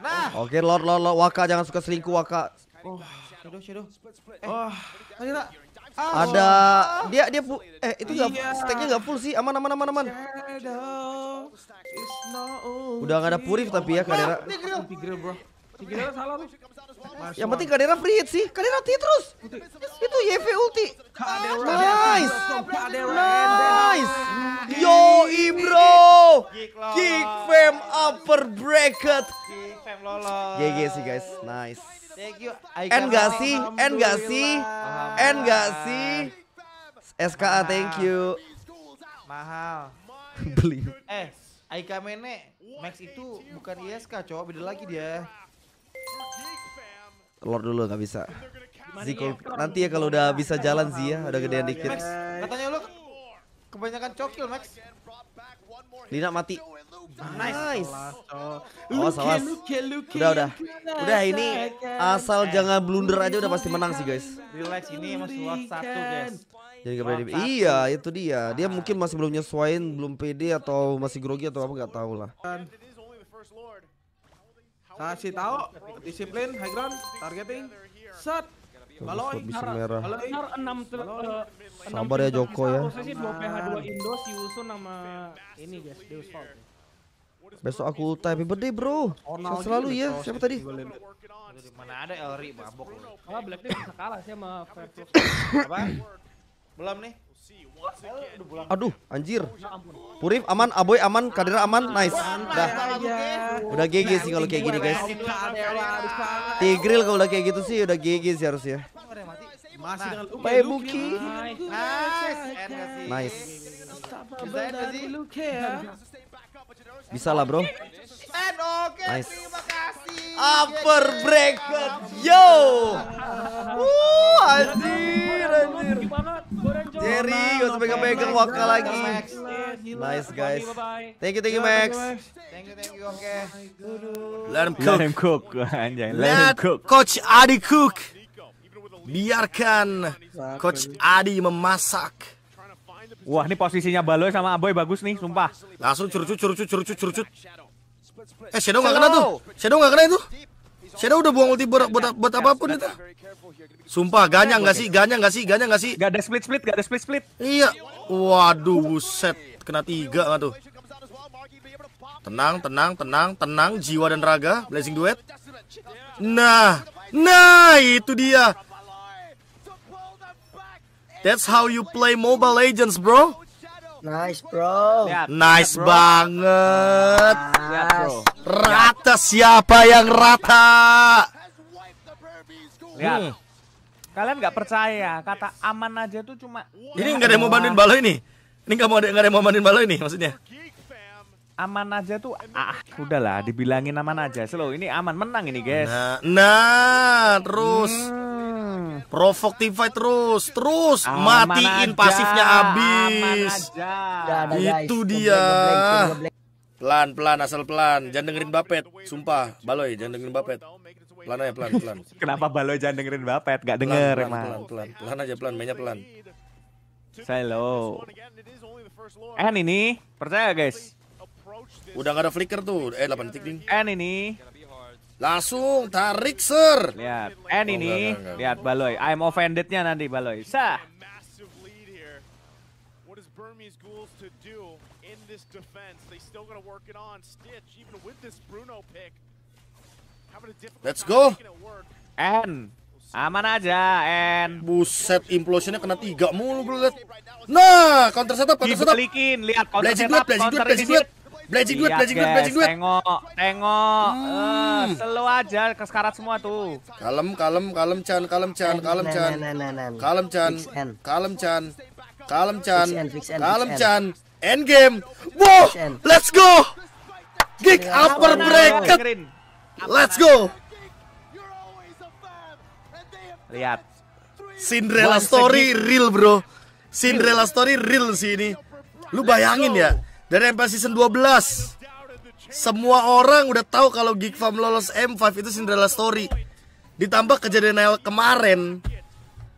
Nah. Oh, oke, okay, Lord, Lord, Lord. Waka jangan suka selingkuh, Waka. Oh, shadow, shadow. Eh, oh. Ada, tak? Ah. ada dia dia full, eh itu enggak iya. stack-nya enggak full sih. Aman aman aman aman. Udah enggak ada purif tapi ya Kadera. Ini yang penting Kadera free hit sih. Kadera hit terus. Itu YV ulti. Nice. Nice. Yo Ibro. Kick fam upper bracket. GG sih guys. Nice. Thank you. N gak sih? N gak sih? N gak sih? SKA thank you. Mahal. Beli. Eh, Aika Mene, Max itu bukan ISK, cowok beda lagi dia. Lord dulu nggak bisa. Ziko nanti ya kalau udah bisa jalan Zia ya, udah gedean iya, iya, dikit. Max, katanya lu kebanyakan cokil Max. Lina mati. Nice. Awas awas. Udah udah. Udah ini asal eh, jangan blunder aja udah pasti menang sih guys. Relax ini masih lot satu guys. Jadi gak pede. Iya, itu dia. Dia mungkin masih belum nyesuaiin, belum pd atau masih grogi atau apa nggak tahu lah. Kasih tahu disiplin high ground targeting. Set. bisa merah. Eh, Sabar ya Joko ya. Besok aku tapi happy bro. selalu ya. Siapa tadi? Mana ada Elri mabok. Kalau Black bisa kalah sih sama Virtus. Belum nih. Aduh, anjir. Purif aman, Aboy aman, Kadira aman, nice. Udah, Udah GG sih kalau kayak gini, guys. Tigril kalau udah kayak gitu sih udah GG sih harusnya. Masih dengan Bye Buki. Nice. Nice. Ya, ya? Bisa lah, Bro. Eh, nice. Upper bracket. Yo. Wah, anjir, anjir. Jerry gak usah pegang-pegang Waka lagi. Nice guys. Thank you, thank you Max. Thank you, thank you. Oke. Let him cook. Let him cook. Let Coach Adi cook. Biarkan Coach Adi memasak. Wah, ini posisinya Baloy sama Aboy bagus nih, sumpah. Langsung curucut, curucut, curucut, curucut. Eh, Shadow gak kena tuh. Shadow gak kena itu. Shadow udah buang ulti buat, buat, buat apapun itu. Sumpah, ganyang nggak sih? Ganyang nggak sih? Ganyang nggak sih? Gak ada split-split, gak ada split-split. Iya. Waduh, set. Kena tiga nggak tuh. Tenang, tenang, tenang, tenang. Jiwa dan raga. Blazing duet. Nah. Nah, itu dia. That's how you play Mobile Legends, bro. Nice bro. Lihat, nice bro. banget. Lihat, Rata siapa yang rata? Lihat. Hmm. Kalian nggak percaya kata aman aja tuh cuma. Ini nggak ada yang mau bantuin balo ini. Ini nggak mau ada ada yang mau bantuin balo ini maksudnya. Aman aja tuh ah udahlah dibilangin aman aja. Slow ini aman menang ini guys. Nah, nah terus. Hmm provoktifai terus, terus aman matiin aja, pasifnya habis. Itu dia. Pelan-pelan asal pelan, jangan dengerin Bapet, sumpah. Baloi, jangan dengerin Bapet. Pelan aja pelan, pelan. Kenapa Baloi jangan dengerin Bapet? Gak denger pelan, Pelan, pelan, pelan, pelan aja pelan, mainnya pelan. Hello. N ini, percaya guys. Udah gak ada flicker tuh. Eh 8 detik ding. N ini Langsung tarik sir Lihat, N oh, ini. Enggak, enggak, Lihat Baloy. I'm offended nanti Baloy. Sah. Let's go. N. Aman aja, N. Buset, implosionnya kena tiga mulu, bro. Nah, counter setup, counter setup. lihat counter setup. Blade, Blazing duit, iya, blazing duit, blazing duit. Tengok, tengok. Hmm. Uh, eh, selu aja sekarat semua tuh. Kalem, kalem, kalem Chan, kalem Chan, kalem Chan. Kalem Chan. Kalem Chan. Kalem Chan. Kalem Chan. End game. Wow, let's go. Gig upper bracket. Let's go. Lihat. Cinderella story real, bro. Cinderella story real sih ini. Lu bayangin ya dari MPL Season 12 Semua orang udah tahu kalau Geek Farm lolos M5 itu Cinderella Story Ditambah kejadian Nail kemarin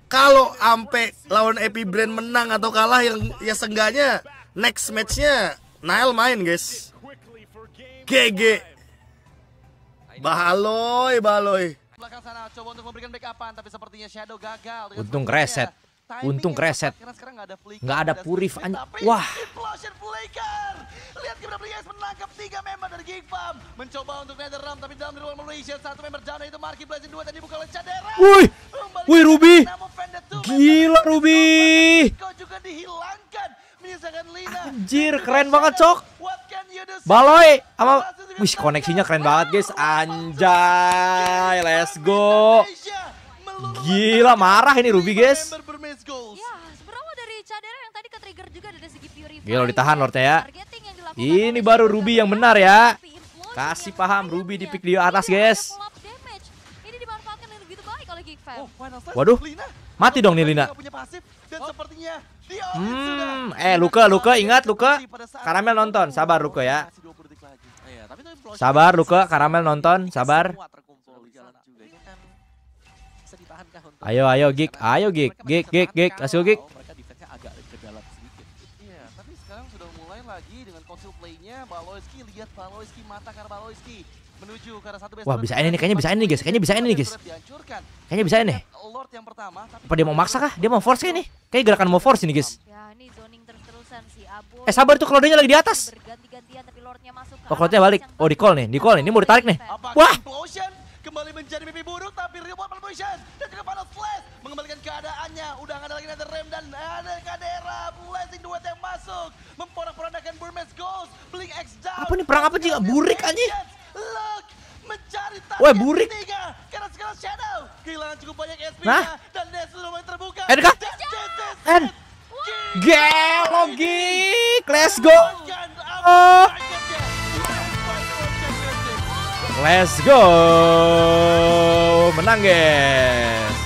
Kalau ampe lawan Epi Brand menang atau kalah yang ya seenggaknya next matchnya Nail main guys GG Bahaloy, bahaloy Untung reset. Untung kreset. Nggak ada purif. Wah. Wih. Wih Ruby. Gila Ruby. Kau Anjir keren banget Cok. Baloy, sama Wih koneksinya keren banget guys Anjay Let's go Gila marah ini Ruby guys Gila ditahan Lordnya ya. Ini baru Ruby yang benar ya. Kasih paham Ruby di pick di atas guys. Oh, Waduh, mati dong nih Lina. Oh. Hmm, eh Luka, Luka ingat Luka, Karamel nonton, sabar Luka ya. Oh, iya, sabar Luka, Karamel nonton, sabar. Ayo, ayo Gig, ayo Gig, Gig, Gig, Gig, kasih Gig. Baloiski, lihat Baloiski, mata karena Baloiski menuju ke arah satu base. Wah, bisa ini nih, kayaknya bisa ini nih, guys. Kayaknya bisa ini nih, guys. Kayaknya bisa ini. Lord yang pertama, tapi Apa dia mau maksa kah? Dia mau force kah ini? Kayaknya gerakan mau force ini, guys. Ya, ini zoning terus-terusan sih. Abo. Eh, sabar tuh cloudnya lagi di atas. Berganti-gantian tapi Lordnya masuk. Oh, cloudnya balik. Oh, di call nih, di call nih. Ini mau ditarik nih. Wah. Kembali menjadi mimpi buruk tapi reward promotion dan ke depan Flash mengembalikan keadaannya. Udah ada lagi Nether Rem dan ada Kadera blessing duet yang masuk. Memporak apa nih perang apa juga burik aja? Wah burik. nah? dan Nexus lumayan N Let's go. Ah. Let's go. Menang guys.